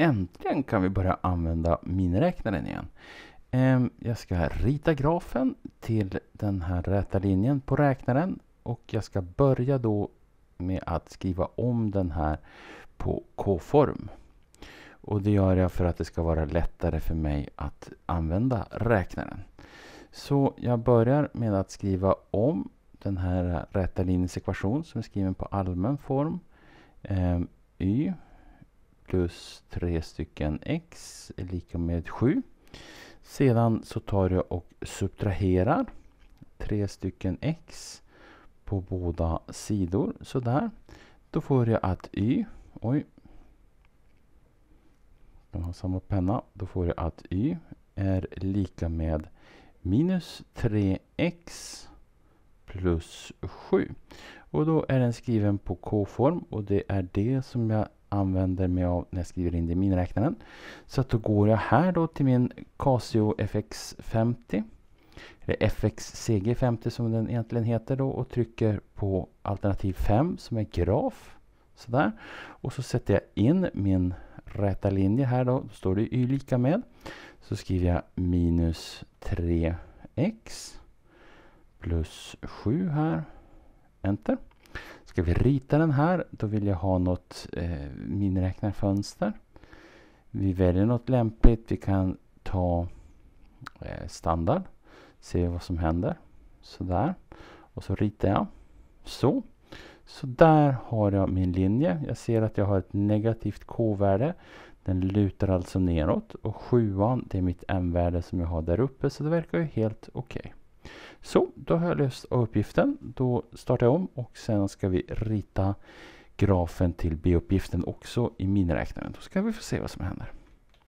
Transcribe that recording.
äntligen kan vi börja använda miniräknaren igen. Ehm, jag ska rita grafen till den här räta linjen på räknaren och jag ska börja då med att skriva om den här på k-form. Och det gör jag för att det ska vara lättare för mig att använda räknaren. Så jag börjar med att skriva om den här räta linjens ekvation som är skriven på allmän form. Ehm, y plus 3 stycken x är lika med 7. Sedan så tar jag och subtraherar 3 stycken x på båda sidor sådär. Då får jag att y, oj, jag har samma penna, då får jag att y är lika med minus 3x plus 7. Och då är den skriven på k-form och det är det som jag använder mig av när jag skriver in det i miniräknaren. Så att då går jag här då till min Casio FX50. Eller FXCG50 som den egentligen heter då och trycker på alternativ 5 som är graf. Sådär. Och så sätter jag in min räta linje här då. Då står det y lika med. Så skriver jag minus 3x plus 7 här. Enter. Ska vi rita den här, då vill jag ha något eh, miniräknarfönster. Vi väljer något lämpligt. Vi kan ta eh, standard. Se vad som händer. Sådär. Och så ritar jag. Så. Så där har jag min linje. Jag ser att jag har ett negativt k-värde. Den lutar alltså neråt och sjuan det är mitt m-värde som jag har där uppe så det verkar ju helt okej. Okay. Så, då har jag löst A-uppgiften. Då startar jag om och sen ska vi rita grafen till B-uppgiften också i miniräknaren. Då ska vi få se vad som händer.